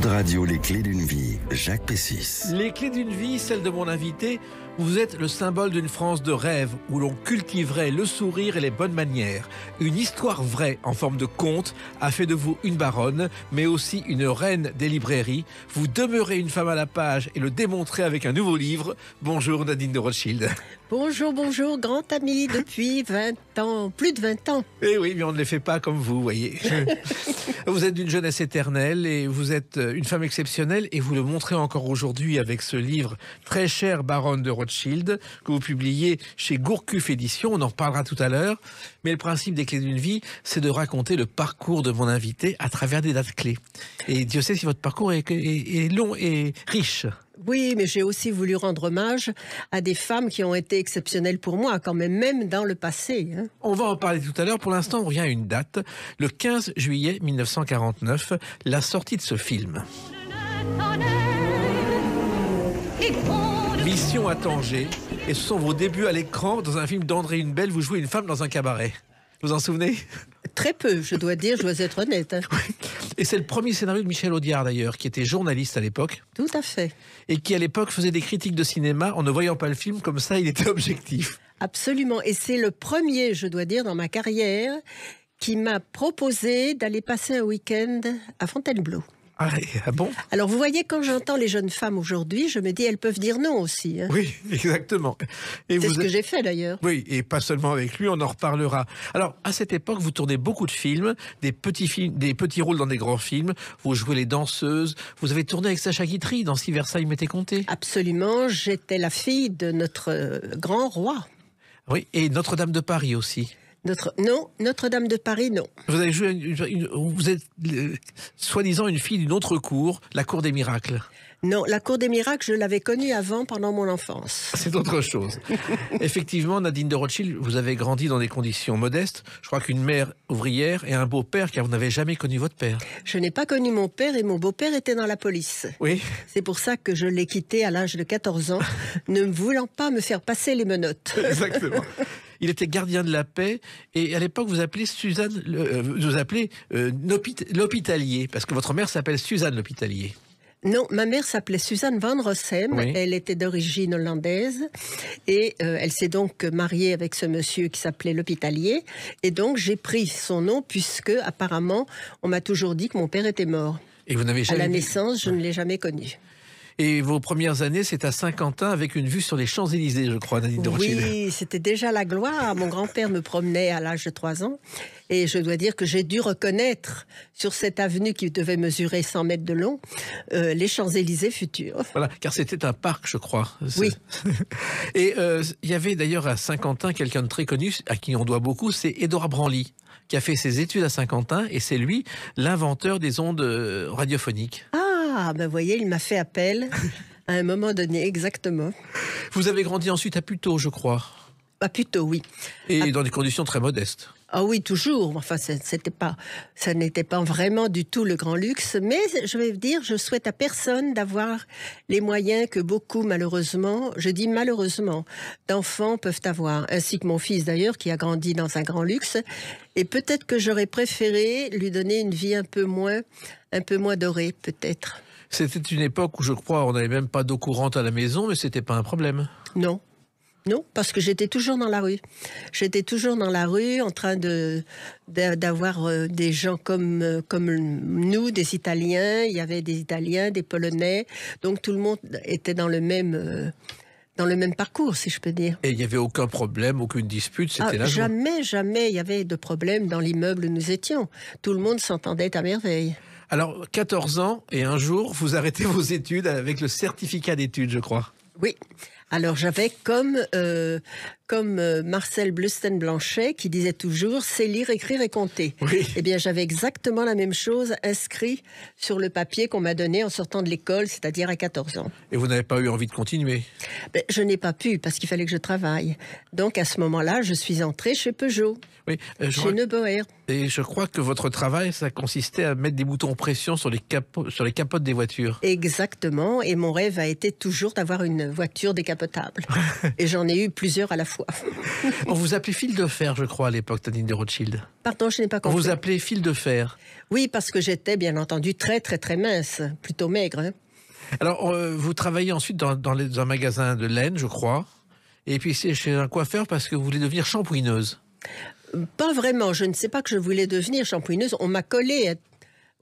Radio, les clés d'une vie, Jacques Pessis. Les clés d'une vie, celle de mon invité, vous êtes le symbole d'une France de rêve où l'on cultiverait le sourire et les bonnes manières. Une histoire vraie en forme de conte a fait de vous une baronne, mais aussi une reine des librairies. Vous demeurez une femme à la page et le démontrez avec un nouveau livre. Bonjour Nadine de Rothschild. Bonjour, bonjour, grand ami depuis 20 ans, plus de 20 ans. Eh oui, mais on ne les fait pas comme vous, voyez. vous êtes d'une jeunesse éternelle et vous êtes euh, une femme exceptionnelle et vous le montrez encore aujourd'hui avec ce livre très cher Baronne de Rothschild que vous publiez chez Gourcuff Édition. On en reparlera tout à l'heure. Mais le principe des clés d'une vie, c'est de raconter le parcours de mon invité à travers des dates clés. Et Dieu sait si votre parcours est long et riche. Oui, mais j'ai aussi voulu rendre hommage à des femmes qui ont été exceptionnelles pour moi, quand même, même dans le passé. Hein. On va en parler tout à l'heure. Pour l'instant, on revient à une date. Le 15 juillet 1949, la sortie de ce film. Mission à Tanger. Et ce sont vos débuts à l'écran dans un film d'André belle. Vous jouez une femme dans un cabaret. Vous en souvenez Très peu, je dois dire, je dois être honnête. Hein. Et c'est le premier scénario de Michel Audiard d'ailleurs, qui était journaliste à l'époque. Tout à fait. Et qui à l'époque faisait des critiques de cinéma en ne voyant pas le film, comme ça il était objectif. Absolument, et c'est le premier, je dois dire, dans ma carrière, qui m'a proposé d'aller passer un week-end à Fontainebleau. Ah, ah, bon Alors vous voyez, quand j'entends les jeunes femmes aujourd'hui, je me dis elles peuvent dire non aussi. Hein. Oui, exactement. C'est ce que j'ai fait d'ailleurs. Oui, et pas seulement avec lui, on en reparlera. Alors à cette époque, vous tournez beaucoup de films, des petits films, des petits rôles dans des grands films. Vous jouez les danseuses. Vous avez tourné avec Sacha Guitry dans Si Versailles m'était compté. Absolument, j'étais la fille de notre euh, grand roi. Oui, et Notre-Dame de Paris aussi. Notre, non, Notre-Dame de Paris, non. Vous avez joué, vous êtes euh, soi-disant une fille d'une autre cour, la cour des miracles. Non, la cour des miracles, je l'avais connue avant, pendant mon enfance. C'est autre chose. Effectivement, Nadine de Rothschild, vous avez grandi dans des conditions modestes. Je crois qu'une mère ouvrière et un beau-père, car vous n'avez jamais connu votre père. Je n'ai pas connu mon père et mon beau-père était dans la police. Oui. C'est pour ça que je l'ai quitté à l'âge de 14 ans, ne voulant pas me faire passer les menottes. Exactement. Il était gardien de la paix. Et à l'époque, vous appelez Suzanne, euh, vous appelez euh, l'hôpitalier, parce que votre mère s'appelle Suzanne l'hôpitalier. Non, ma mère s'appelait Suzanne Van Rossem. Elle était d'origine hollandaise et euh, elle s'est donc mariée avec ce monsieur qui s'appelait l'hôpitalier. Et donc j'ai pris son nom puisque apparemment on m'a toujours dit que mon père était mort. Et vous n'avez jamais à la naissance, je ne l'ai jamais connu. Et vos premières années, c'est à Saint-Quentin avec une vue sur les Champs-Élysées, je crois, Nadine Oui, c'était déjà la gloire. Mon grand-père me promenait à l'âge de 3 ans. Et je dois dire que j'ai dû reconnaître sur cette avenue qui devait mesurer 100 mètres de long euh, les Champs-Élysées futurs. Voilà, car c'était un parc, je crois. Oui. Et il euh, y avait d'ailleurs à Saint-Quentin quelqu'un de très connu à qui on doit beaucoup, c'est Édouard Branly, qui a fait ses études à Saint-Quentin et c'est lui l'inventeur des ondes euh, radiophoniques. Ah ah, ben voyez, il m'a fait appel à un moment donné, exactement. Vous avez grandi ensuite à Puteaux, je crois. À Puteaux, oui. Et dans des conditions très modestes. Ah oui, toujours. Enfin, c'était pas, ça n'était pas vraiment du tout le grand luxe. Mais je vais dire, je souhaite à personne d'avoir les moyens que beaucoup, malheureusement, je dis malheureusement, d'enfants peuvent avoir. Ainsi que mon fils d'ailleurs, qui a grandi dans un grand luxe. Et peut-être que j'aurais préféré lui donner une vie un peu moins, un peu moins dorée, peut-être. C'était une époque où je crois on n'avait même pas d'eau courante à la maison, mais c'était pas un problème. Non, non, parce que j'étais toujours dans la rue. J'étais toujours dans la rue en train de d'avoir euh, des gens comme euh, comme nous, des Italiens. Il y avait des Italiens, des Polonais. Donc tout le monde était dans le même euh, dans le même parcours, si je peux dire. Et il n'y avait aucun problème, aucune dispute, ah, Jamais, jamais il y avait de problème dans l'immeuble où nous étions. Tout le monde s'entendait à merveille. Alors, 14 ans et un jour, vous arrêtez vos études avec le certificat d'études, je crois. Oui, alors j'avais comme euh, comme euh, Marcel Blusten-Blanchet qui disait toujours c'est lire, écrire et compter. Oui. Eh bien, j'avais exactement la même chose inscrit sur le papier qu'on m'a donné en sortant de l'école, c'est-à-dire à 14 ans. Et vous n'avez pas eu envie de continuer ben, Je n'ai pas pu parce qu'il fallait que je travaille. Donc à ce moment-là, je suis entrée chez Peugeot, oui, euh, chez Et je crois que votre travail, ça consistait à mettre des boutons pression sur les, sur les capotes des voitures. Exactement. Et mon rêve a été toujours d'avoir une voiture décapotable. et j'en ai eu plusieurs à la fois. on vous appelait fil de fer, je crois, à l'époque, Tadine de Rothschild. Pardon, je n'ai pas compris. On vous appelait fil de fer. Oui, parce que j'étais, bien entendu, très, très, très mince, plutôt maigre. Hein. Alors, euh, vous travaillez ensuite dans, un magasin de laine, je crois, et puis c'est chez un coiffeur parce que vous voulez devenir shampooineuse. Pas vraiment. Je ne sais pas que je voulais devenir shampooineuse. On m'a collé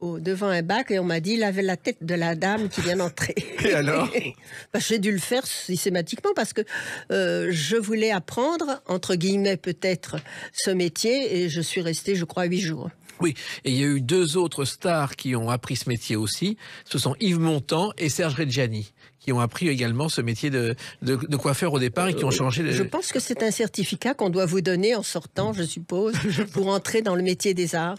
devant un bac et on m'a dit avait la tête de la dame qui vient d'entrer. et alors bah, J'ai dû le faire systématiquement parce que euh, je voulais apprendre, entre guillemets peut-être, ce métier et je suis restée, je crois, huit jours. Oui, et il y a eu deux autres stars qui ont appris ce métier aussi. Ce sont Yves Montand et Serge Reggiani qui ont appris également ce métier de, coiffeur au départ et qui ont euh, changé. Je pense que c'est un certificat qu'on doit vous donner en sortant, je suppose, pour entrer dans le métier des arts.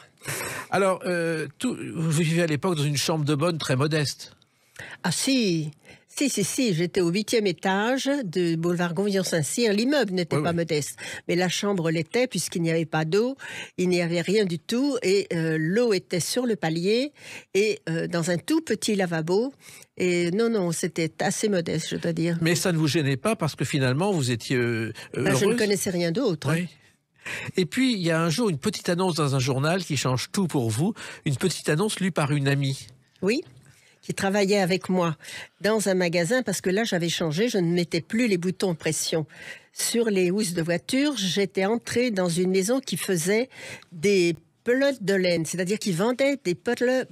Alors, euh, vous vivez à l'époque dans une chambre de bonne très modeste. Ah si, si, si, si, j'étais au huitième étage de boulevard gonvillon saint cyr L'immeuble n'était pas modeste, mais la chambre l'était puisqu'il n'y avait pas d'eau, il n'y avait rien du tout et euh, l'eau était sur le palier et euh, dans un tout petit lavabo. Et non, non, c'était assez modeste, je dois dire. Mais ça ne vous gênait pas parce que finalement, vous étiez... Euh, ben, je ne connaissais rien d'autre. Hein. Et puis, il y a un jour, une petite annonce dans un journal qui change tout pour vous, une petite annonce lue par une amie. Oui qui travaillait avec moi dans un magasin, parce que là, j'avais changé, je ne mettais plus les boutons pression sur les housses de voiture. J'étais entrée dans une maison qui faisait des pelotes de laine, c'est-à-dire qui vendait des pelotes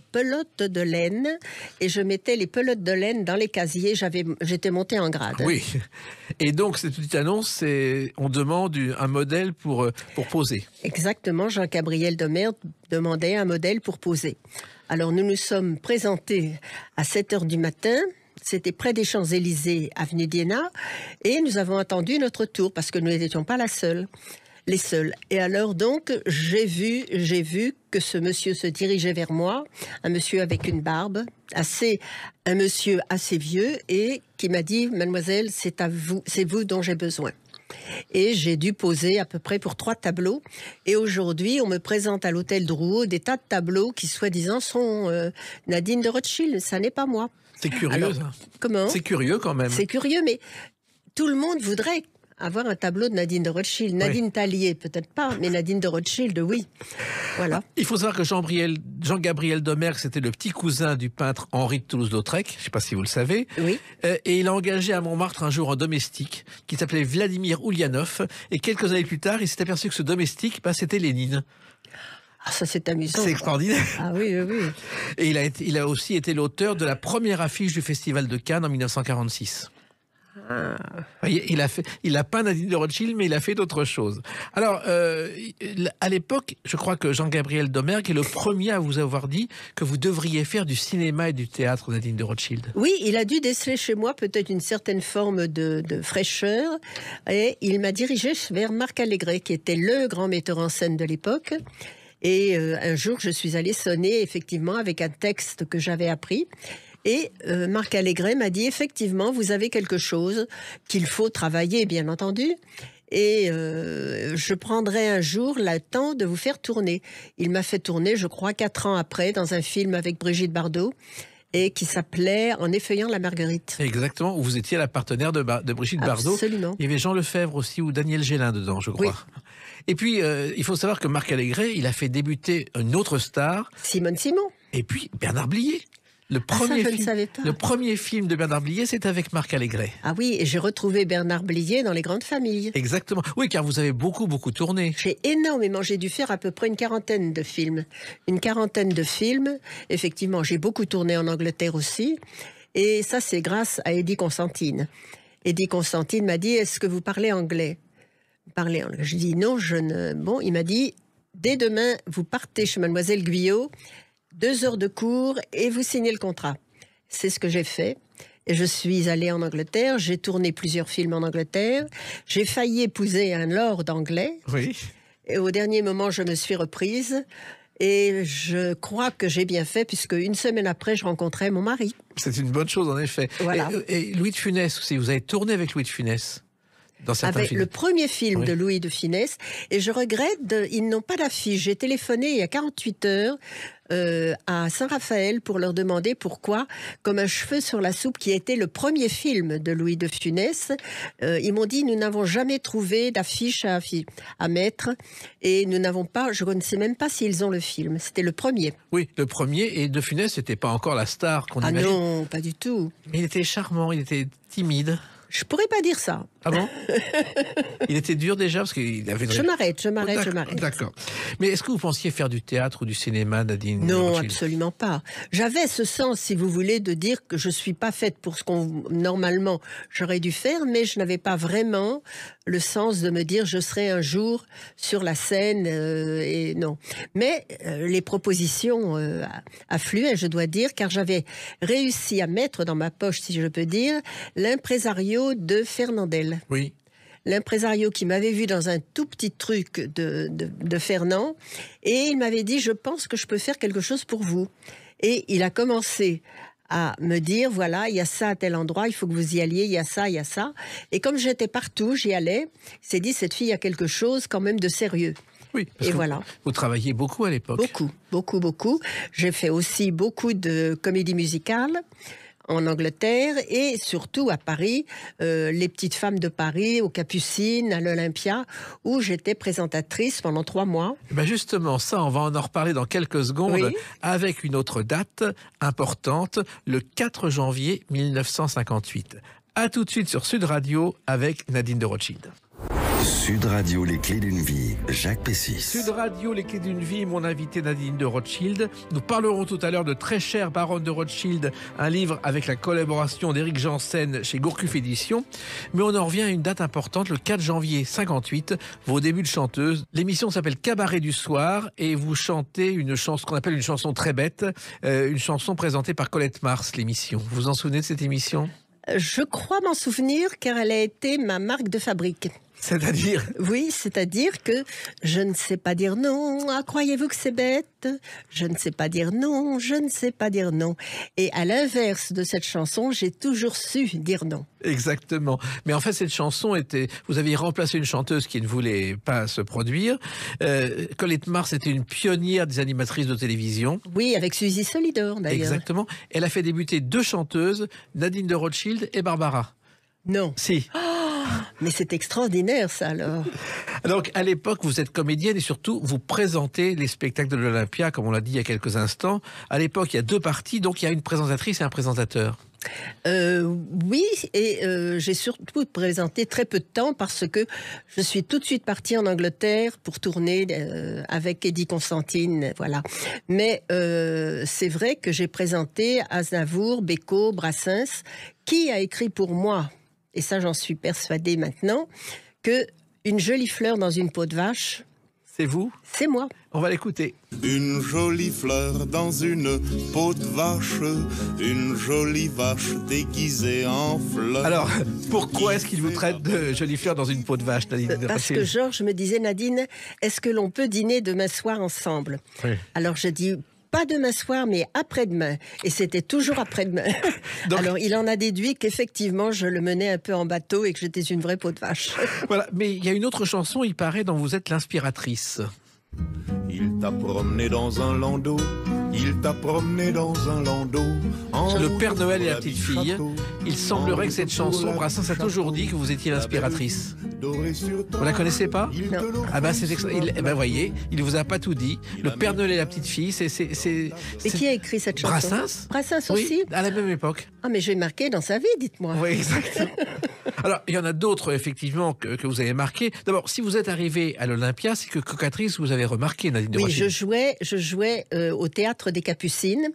de laine et je mettais les pelotes de laine dans les casiers. J'avais, j'étais montée en grade. Oui. Et donc cette petite annonce, on demande un modèle pour euh, pour poser. Exactement. Jean-Gabriel Demert demandait un modèle pour poser. Alors nous nous sommes présentés à 7 h du matin. C'était près des Champs-Élysées, avenue d'Iéna, et nous avons attendu notre tour parce que nous n'étions pas la seule, les seuls. Et alors donc, j'ai vu, j'ai vu que ce monsieur se dirigeait vers moi, un monsieur avec une barbe, assez, un monsieur assez vieux, et qui m'a dit, mademoiselle, c'est à vous, c'est vous dont j'ai besoin. Et j'ai dû poser à peu près pour trois tableaux. Et aujourd'hui, on me présente à l'hôtel Drouot des tas de tableaux qui, soi-disant, sont euh, Nadine de Rothschild. Ça n'est pas moi. C'est curieux. comment C'est curieux quand même. C'est curieux, mais tout le monde voudrait avoir un tableau de Nadine de Rothschild. Nadine Tallier, peut-être pas, mais Nadine de Rothschild, oui. Voilà. Ah, il faut savoir que Jean-Gabriel Domergue, c'était le petit cousin du peintre Henri de Toulouse-Lautrec, je ne sais pas si vous le savez. Euh, et il a engagé à Montmartre un jour un domestique qui s'appelait Vladimir Ulyanov. Et quelques années plus tard, il s'est aperçu que ce domestique, bah, c'était Lénine. Ah, ça c'est amusant. C'est extraordinaire. Ah Et il a, il a aussi été l'auteur de la première affiche du Festival de Cannes en 1946. Ah. Il a fait, il a peint Nadine de Rothschild, mais il a fait d'autres choses. Alors, euh, à l'époque, je crois que Jean-Gabriel Domergue est le premier à vous avoir dit que vous devriez faire du cinéma et du théâtre, Nadine de Rothschild. Oui, il a dû déceler chez moi peut-être une certaine forme de, fraîcheur, et il m'a dirigé vers Marc Allégret, qui était le grand metteur en scène de l'époque. Et euh, un jour, je suis allée sonner effectivement avec un texte que j'avais appris et euh, Marc Allégret m'a dit effectivement, vous avez quelque chose qu'il faut travailler, bien entendu. Et euh, je prendrai un jour le temps de vous faire tourner. Il m'a fait tourner, je crois, quatre ans après, dans un film avec Brigitte Bardot et qui s'appelait En effeuillant la marguerite. Exactement, où vous étiez la partenaire de, Brigitte Bardot. Absolument. Il y avait Jean Lefebvre aussi ou Daniel Gélin dedans, je crois. Et puis, euh, il faut savoir que Marc Allégret, il a fait débuter une autre star. Simone Simon. Et puis Bernard Blier. Le ah, premier, film, le premier film de Bernard Blier, c'est avec Marc Allégret. Ah oui, j'ai retrouvé Bernard Blier dans Les Grandes Familles. Exactement. Oui, car vous avez beaucoup, beaucoup tourné. J'ai énormément. J'ai dû faire à peu près une quarantaine de films. Une quarantaine de films. Effectivement, j'ai beaucoup tourné en Angleterre aussi. Et ça, c'est grâce à Eddie Constantine. Eddie Constantine m'a dit Est-ce que vous parlez anglais Parlez anglais. Je dis non, je ne. Bon, il m'a dit Dès demain, vous partez chez Mademoiselle Guyot deux heures de cours et vous signez le contrat. C'est ce que j'ai fait. Je suis allée en Angleterre, j'ai tourné plusieurs films en Angleterre, j'ai failli épouser un lord anglais. Oui. Et au dernier moment, je me suis reprise. Et je crois que j'ai bien fait, puisque une semaine après, je rencontrais mon mari. C'est une bonne chose, en effet. Euh, et, Louis de Funès aussi, vous avez tourné avec Louis de Funès dans certains avec le premier film de Louis de Funès. Et je regrette, ils n'ont pas d'affiche. J'ai téléphoné il y a 48 heures euh, à Saint-Raphaël pour leur demander pourquoi, comme un cheveu sur la soupe, qui était le premier film de Louis de Funès, euh, ils m'ont dit nous n'avons jamais trouvé d'affiche à, mettre et nous n'avons pas, je ne sais même pas s'ils ont le film. C'était le premier. Oui, le premier et de Funès n'était pas encore la star qu'on ah non, pas du tout. il était charmant, il était timide. Je pourrais pas dire ça. Ah bon Il était dur déjà parce qu'il avait. Je m'arrête, je m'arrête, je m'arrête. D'accord. Mais est-ce que vous pensiez faire du théâtre ou du cinéma, Nadine Non, absolument pas. J'avais ce sens, si vous voulez, de dire que je suis pas faite pour ce qu'on normalement j'aurais dû faire, mais je n'avais pas vraiment le sens de me dire je serai un jour sur la scène euh, et non. Mais euh, les propositions affluent, euh, affluaient, je dois dire, car j'avais réussi à mettre dans ma poche, si je peux dire, l'imprésario de Fernandel. Oui. L'impresario qui m'avait vu dans un tout petit truc de, Fernand, et il m'avait dit Je pense que je peux faire quelque chose pour vous. Et il a commencé à me dire voilà, il y a ça à tel endroit, il faut que vous y alliez, il y a ça, il y a ça. Et comme j'étais partout, j'y allais, il s'est dit cette fille a quelque chose quand même de sérieux. Oui, et voilà. Vous, vous travailliez beaucoup à l'époque. Beaucoup, beaucoup, beaucoup. J'ai fait aussi beaucoup de comédies musicales en Angleterre et surtout à Paris, euh, les petites femmes de Paris, aux Capucines, à l'Olympia, où j'étais présentatrice pendant trois mois. Eh ben justement, ça, on va en reparler dans quelques secondes avec une autre date importante, le 4 janvier 1958. A tout de suite sur Sud Radio avec Nadine de Rothschild. Sud Radio, les clés d'une vie, Jacques Pessis. Sud Radio, les clés d'une vie, mon invité Nadine de Rothschild. Nous parlerons tout à l'heure de Très chère Baronne de Rothschild, un livre avec la collaboration d'Éric Janssen chez Gourcuff Édition. Mais on en revient à une date importante, le 4 janvier 58, vos débuts de chanteuse. L'émission s'appelle Cabaret du soir et vous chantez une chanson qu'on appelle une chanson très bête, euh, une chanson présentée par Colette Mars, l'émission. Vous vous en souvenez de cette émission euh, je crois m'en souvenir car elle a été ma marque de fabrique. C'est-à-dire Oui, c'est-à-dire que je ne sais pas dire non. Ah, croyez-vous que c'est bête Je ne sais pas dire non, je ne sais pas dire non. Et à l'inverse de cette chanson, j'ai toujours su dire non. Exactement. Mais en fait, cette chanson était. Vous aviez remplacé une chanteuse qui ne voulait pas se produire. Euh, Colette Mars était une pionnière des animatrices de télévision. Oui, avec Suzy Solidor d'ailleurs. Exactement. Elle a fait débuter deux chanteuses, Nadine de Rothschild et Barbara. Non. Si. Oh mais c'est extraordinaire, ça, alors. Donc, à l'époque, vous êtes comédienne et surtout, vous présentez les spectacles de l'Olympia, comme on l'a dit il y a quelques instants. À l'époque, il y a deux parties, donc il y a une présentatrice et un présentateur. Euh, oui, et euh, j'ai surtout présenté très peu de temps parce que je suis tout de suite partie en Angleterre pour tourner euh, avec Eddie Constantine, voilà. Mais c'est vrai que j'ai présenté Aznavour, Beko, Brassens, qui a écrit pour moi et ça j'en suis persuadée maintenant, que une jolie fleur dans une peau de vache. C'est vous C'est moi. On va l'écouter. Une jolie fleur dans une peau de vache, une jolie vache déguisée en fleur. Alors, pourquoi est-ce qu'il vous traite de jolie fleur dans une peau de vache, Nadine euh, Parce que Georges me disait, Nadine, est-ce que l'on peut dîner demain soir ensemble Alors je dis pas demain soir, mais après-demain. Et c'était toujours après-demain. Alors il en a déduit qu'effectivement, je le menais un peu en bateau et que j'étais une vraie peau de vache. Voilà, mais il y a une autre chanson, il paraît, dont vous êtes l'inspiratrice. Il t'a promené dans un landau, il t'a promené dans un landau. En le Père Noël et la petite fille, il semblerait que cette chanson, Brassens a toujours dit que vous étiez l'inspiratrice. Vous la connaissez pas Ah ben, c'est il... Eh ben, voyez, il vous a pas tout dit. Le Père Noël et la petite fille, c'est. Et qui a écrit cette chanson Brassens Brassens aussi À la même époque. Ah, mais je j'ai marqué dans sa vie, dites-moi. Oui, exactement. Alors, il y en a d'autres, effectivement, que, vous avez marqué. D'abord, si vous êtes arrivé à l'Olympia, c'est que cocatrice, vous avez remarqué, Nadine Oui, de je jouais, je jouais euh, au théâtre des Capucines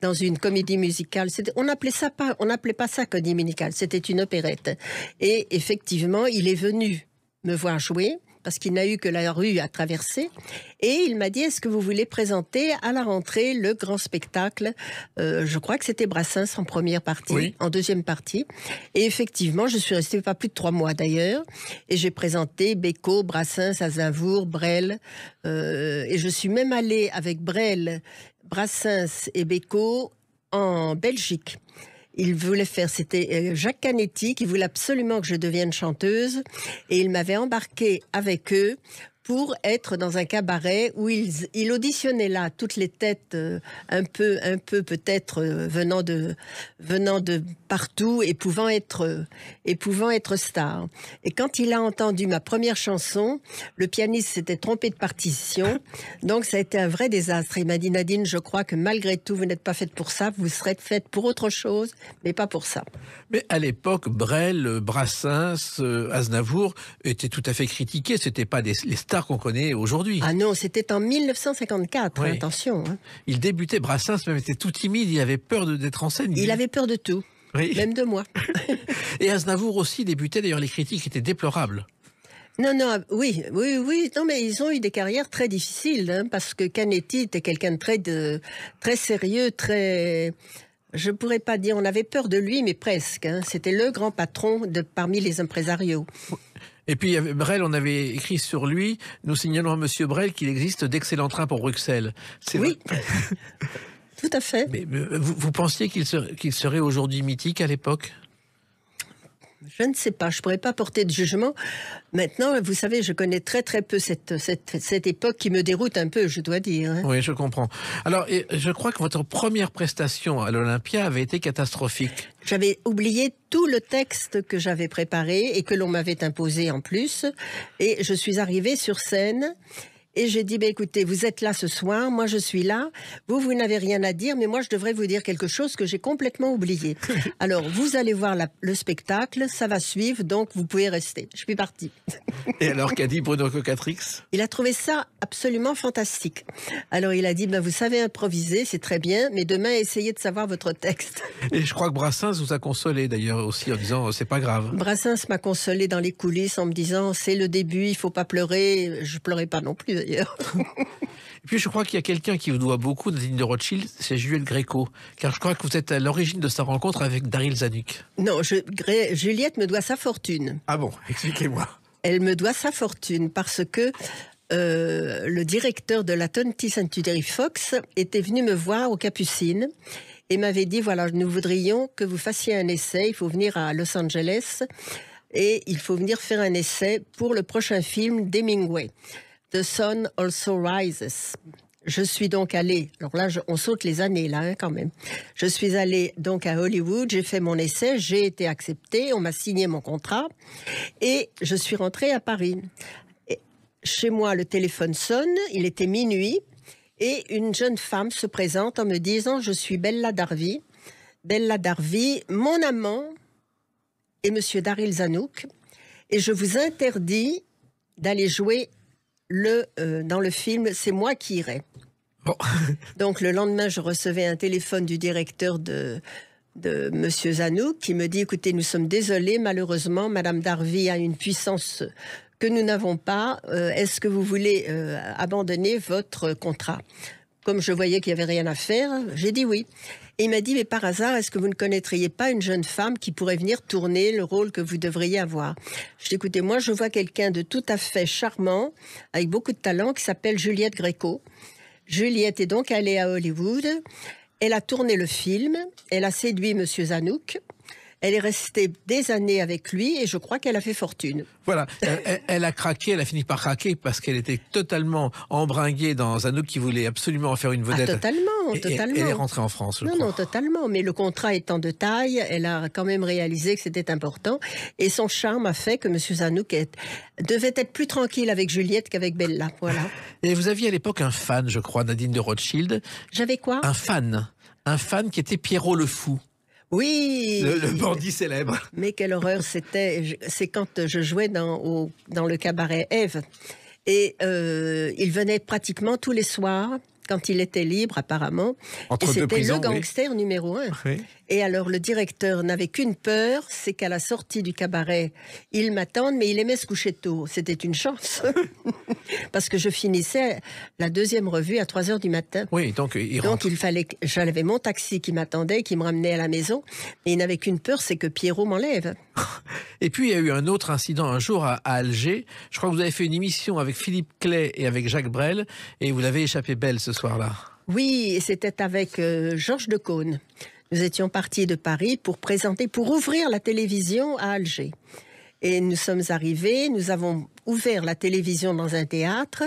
dans une comédie musicale. On appelait ça pas, on n'appelait pas ça comédie musicale, c'était une opérette. Et effectivement, il est venu me voir jouer parce qu'il n'a eu que la rue à traverser. Et il m'a dit, est-ce que vous voulez présenter à la rentrée le grand spectacle euh, Je crois que c'était Brassens en première partie, en deuxième partie. Et effectivement, je suis restée pas plus de trois mois d'ailleurs. Et j'ai présenté Beco, Brassens, Azinvour, Brel. Euh, et je suis même allée avec Brel Brassens et Beko en Belgique. Il voulait faire, c'était euh, Jacques Canetti qui voulait absolument que je devienne chanteuse et il m'avait embarqué avec eux pour être dans un cabaret où il, il auditionnait là toutes les têtes euh, un peu, un peu peut-être euh, venant de, venant de partout et pouvant être, euh, et pouvant être star. Et quand il a entendu ma première chanson, le pianiste s'était trompé de partition, donc ça a été un vrai désastre. Il m'a dit Nadine, je crois que malgré tout, vous n'êtes pas faite pour ça, vous serez faite pour autre chose, mais pas pour ça. Mais à l'époque, Brel, Brassens, Aznavour étaient tout à fait critiqués. C'était pas des stars qu'on connaît aujourd'hui. Ah non, c'était en 1954, attention. Hein. Il débutait, Brassens même était tout timide, il avait peur d'être en scène. Il, avait peur de tout. Même de moi. et Aznavour aussi débutait, d'ailleurs les critiques étaient déplorables. Non, non, ah, oui, oui, oui. Non, mais ils ont eu des carrières très difficiles, hein, parce que Canetti était quelqu'un de très, très sérieux, très. Je pourrais pas dire, on avait peur de lui, mais presque. Hein. C'était le grand patron de parmi les impresarios. Et puis, Brel, on avait écrit sur lui, nous signalons à Monsieur Brel qu'il existe d'excellents trains pour Bruxelles. oui. Tout à fait. Mais, euh, vous, pensiez qu'il serait aujourd'hui mythique à l'époque je ne sais pas, je ne pourrais pas porter de jugement. Maintenant, vous savez, je connais très très peu cette, cette, époque qui me déroute un peu, je dois dire. Hein. Oui, je comprends. Alors, je crois que votre première prestation à l'Olympia avait été catastrophique. J'avais oublié tout le texte que j'avais préparé et que l'on m'avait imposé en plus. Et je suis arrivée sur scène et j'ai dit, bah, écoutez, vous êtes là ce soir, moi je suis là, vous, vous n'avez rien à dire, mais moi je devrais vous dire quelque chose que j'ai complètement oublié. Alors, vous allez voir le spectacle, ça va suivre, donc vous pouvez rester. Je suis partie. Et alors, qu'a dit Bruno Cocatrix Il a trouvé ça absolument fantastique. Alors, il a dit, bah, vous savez improviser, c'est très bien, mais demain, essayez de savoir votre texte. Et je crois que Brassens vous a consolé d'ailleurs aussi en disant, c'est pas grave. Brassens m'a consolé dans les coulisses en me disant, c'est le début, il faut pas pleurer. Je pleurais pas non plus. Et puis je crois qu'il y a quelqu'un qui vous doit beaucoup de ligne de Rothschild, c'est Juliette Greco, Car je crois que vous êtes à l'origine de sa rencontre avec Daryl Zanuck. Non, Juliette me doit sa fortune. Ah bon, expliquez-moi. Elle me doit sa fortune parce que euh, le directeur de la Tonti Sanctuary Fox était venu me voir aux Capucines et m'avait dit voilà, nous voudrions que vous fassiez un essai, il faut venir à Los Angeles et il faut venir faire un essai pour le prochain film d'Hemingway. The Sun Also Rises. Je suis donc allée, alors là on saute les années là hein, quand même, je suis allée donc à Hollywood, j'ai fait mon essai, j'ai été acceptée, on m'a signé mon contrat et je suis rentrée à Paris. Et chez moi le téléphone sonne, il était minuit et une jeune femme se présente en me disant je suis Bella Darvi, Bella Darvi, mon amant est monsieur Daryl Zanouk et je vous interdis d'aller jouer le, euh, dans le film C'est moi qui irai. Donc le lendemain, je recevais un téléphone du directeur de, de Monsieur Zanouk qui me dit écoutez, nous sommes désolés, malheureusement, Mme Darvy a une puissance que nous n'avons pas. Euh, est-ce que vous voulez euh, abandonner votre contrat Comme je voyais qu'il n'y avait rien à faire, j'ai dit oui. Et il m'a dit, mais par hasard, est-ce que vous ne connaîtriez pas une jeune femme qui pourrait venir tourner le rôle que vous devriez avoir Je dit, écoutez, moi, je vois quelqu'un de tout à fait charmant, avec beaucoup de talent, qui s'appelle Juliette Greco. Juliette est donc allée à Hollywood. Elle a tourné le film, elle a séduit Monsieur Zanouk, elle est restée des années avec lui et je crois qu'elle a fait fortune. Voilà, euh, elle, a craqué, elle a fini par craquer parce qu'elle était totalement embringuée dans un qui voulait absolument en faire une ah, vedette. totalement, totalement. elle est rentrée en France. non, non, totalement. Mais le contrat étant de taille, elle a quand même réalisé que c'était important et son charme a fait que M. Zanouk devait être plus tranquille avec Juliette qu'avec Bella. Voilà. Et vous aviez à l'époque un fan, je crois, Nadine de Rothschild. J'avais quoi Un fan un fan qui était Pierrot le Fou. Oui Le, bandit célèbre. Mais quelle horreur c'était. C'est quand je jouais dans, le cabaret Eve. Et euh, il venait pratiquement tous les soirs quand il était libre apparemment. Entre et c'était le gangster numéro un. Et alors le directeur n'avait qu'une peur, c'est qu'à la sortie du cabaret, il m'attende, mais il aimait se coucher tôt. C'était une chance. Parce que je finissais la deuxième revue à 3 heures du matin. Oui, donc il Donc il fallait j'avais mon taxi qui m'attendait, qui me ramenait à la maison. Et il n'avait qu'une peur, c'est que Pierrot m'enlève. Et puis il y a eu un autre incident un jour à, Alger. Je crois que vous avez fait une émission avec Philippe Clay et avec Jacques Brel. Et vous l'avez échappé belle ce oui, c'était avec euh, Georges Decaune. Nous étions partis de Paris pour présenter, pour ouvrir la télévision à Alger. Et nous sommes arrivés, nous avons ouvert la télévision dans un théâtre,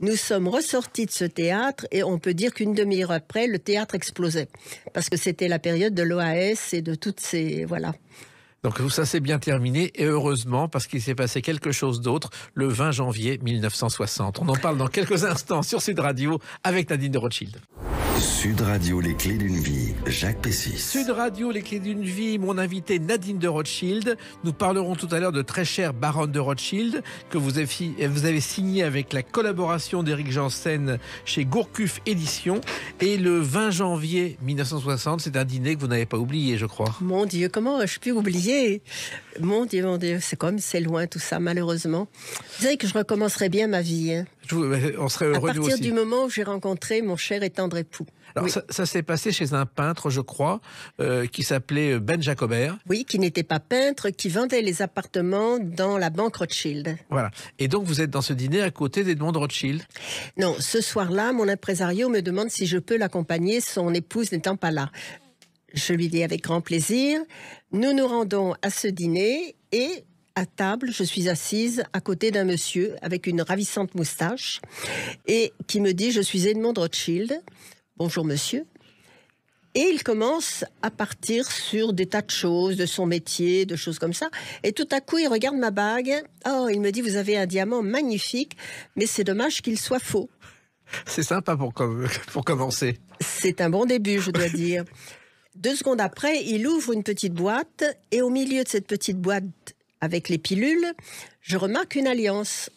nous sommes ressortis de ce théâtre et on peut dire qu'une demi-heure après, le théâtre explosait. Parce que c'était la période de l'OAS et de toutes ces... Voilà. Donc ça s'est bien terminé et heureusement parce qu'il s'est passé quelque chose d'autre le 20 janvier 1960. On en parle dans quelques instants sur Sud Radio avec Nadine de Rothschild. Sud Radio, les clés d'une vie, Jacques Pessis. Sud Radio, les clés d'une vie, mon invité Nadine de Rothschild. Nous parlerons tout à l'heure de très chère Baronne de Rothschild, que vous avez, vous signé avec la collaboration d'Éric Janssen chez Gourcuff Édition. Et le 20 janvier 1960, c'est un dîner que vous n'avez pas oublié, je crois. Mon Dieu, comment je pu oublier mon Dieu, mon Dieu, c'est comme c'est loin tout ça, malheureusement. Vous savez que je recommencerai bien ma vie. Hein. on serait heureux À partir du moment où j'ai rencontré mon cher et tendre époux. Alors ça, s'est passé chez un peintre, je crois, euh, qui s'appelait euh, Ben Jacobert. Oui, qui n'était pas peintre, qui vendait les appartements dans la banque Rothschild. Voilà. Et donc vous êtes dans ce dîner à côté d'Edmond Rothschild Non, ce soir-là, mon impresario me demande si je peux l'accompagner, son épouse n'étant pas là. Je lui dis avec grand plaisir. Nous nous rendons à ce dîner et à table, je suis assise à côté d'un monsieur avec une ravissante moustache et qui me dit Je suis Edmond Rothschild. Bonjour monsieur. Et il commence à partir sur des tas de choses, de son métier, de choses comme ça. Et tout à coup, il regarde ma bague. Oh, il me dit Vous avez un diamant magnifique, mais c'est dommage qu'il soit faux. C'est sympa pour, pour commencer. C'est un bon début, je dois dire. Deux secondes après, il ouvre une petite boîte et au milieu de cette petite boîte avec les pilules, je remarque une alliance.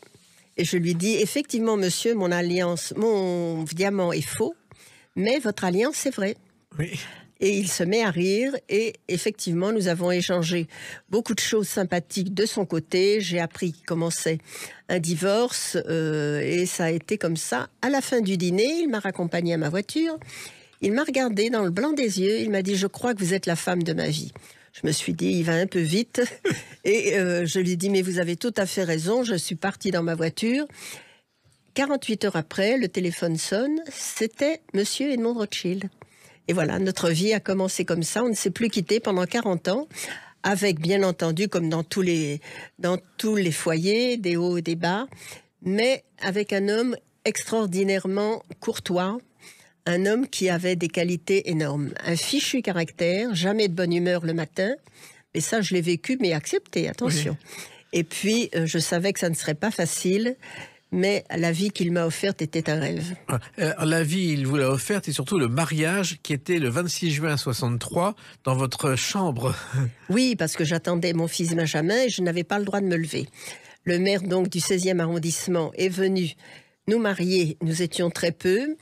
Et je lui dis, effectivement, monsieur, mon alliance, mon diamant est faux, mais votre alliance est vraie. Oui. Et il se met à rire et effectivement, nous avons échangé beaucoup de choses sympathiques de son côté. J'ai appris comment c'est un divorce euh, et ça a été comme ça. À la fin du dîner, il m'a raccompagné à ma voiture il m'a regardé dans le blanc des yeux, il m'a dit Je crois que vous êtes la femme de ma vie. Je me suis dit, il va un peu vite. Et euh, je lui ai dit, mais vous avez tout à fait raison, je suis partie dans ma voiture. 48 heures après, le téléphone sonne, c'était Monsieur Edmond Rothschild. Et voilà, notre vie a commencé comme ça, on ne s'est plus quitté pendant 40 ans, avec bien entendu, comme dans tous les, dans tous les foyers, des hauts et des bas, mais avec un homme extraordinairement courtois, un homme qui avait des qualités énormes. Un fichu caractère, jamais de bonne humeur le matin. Mais ça, je l'ai vécu, mais accepté, attention. Et puis, euh, je savais que ça ne serait pas facile mais la vie qu'il m'a offerte était un rêve. Ah, euh, la vie, il vous l'a offerte et surtout le mariage qui était le 26 juin 63 dans votre chambre. Oui, parce que j'attendais mon fils Benjamin et je n'avais pas le droit de me lever. Le maire donc du 16e arrondissement est venu nous marier, nous étions très peu.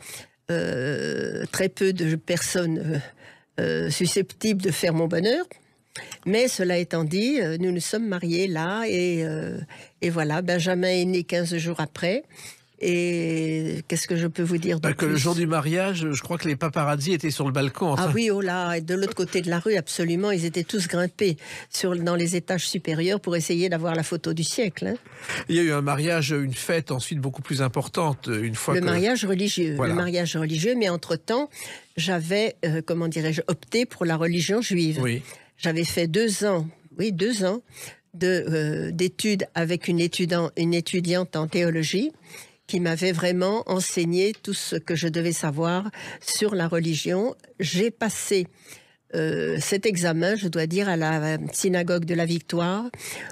Euh, très peu de personnes euh, euh, susceptibles de faire mon bonheur. Mais cela étant dit, nous nous sommes mariés là et, voilà, Benjamin est né 15 jours après. Et qu'est-ce que je peux vous dire bah, Que le jour du mariage, je crois que les paparazzi étaient sur le balcon. Ah oui, oh là, et de l'autre côté de la rue, absolument, ils étaient tous grimpés sur, dans les étages supérieurs pour essayer d'avoir la photo du siècle. Hein. Il y a eu un mariage, une fête ensuite beaucoup plus importante euh, une fois. Le mariage religieux, le mariage religieux, mais entre-temps, j'avais, euh, comment dirais-je, opté pour la religion juive. Oui. J'avais fait deux ans, oui, deux ans d'études de, euh, d'études avec une, étudiant, une étudiante en théologie qui m'avait vraiment enseigné tout ce que je devais savoir sur la religion. J'ai passé euh, cet examen, je dois dire, à la synagogue de la Victoire,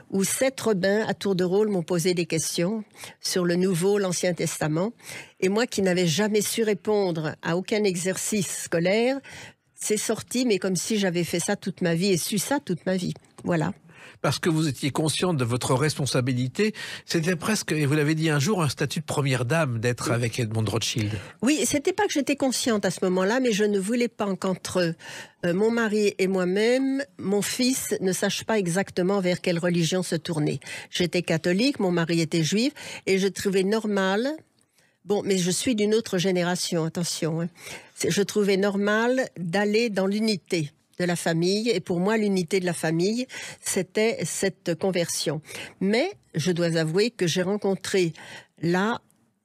où sept rabbins à tour de rôle m'ont posé des questions sur le Nouveau, l'Ancien Testament. Et moi qui n'avais jamais su répondre à aucun exercice scolaire, c'est sorti, mais comme si j'avais fait ça toute ma vie et su ça toute ma vie. Voilà parce que vous étiez consciente de votre responsabilité. C'était presque, et vous l'avez dit un jour, un statut de première dame d'être avec Edmond Rothschild. Oui, c'était pas que j'étais consciente à ce moment-là, mais je ne voulais pas qu'entre euh, mon mari et moi-même, mon fils ne sache pas exactement vers quelle religion se tourner. J'étais catholique, mon mari était juif, et je trouvais normal, Bon, mais je suis d'une autre génération, attention. Hein. Je trouvais normal d'aller dans l'unité de la famille. Et pour moi, l'unité de la famille, c'était cette conversion. Mais je dois avouer que j'ai rencontré là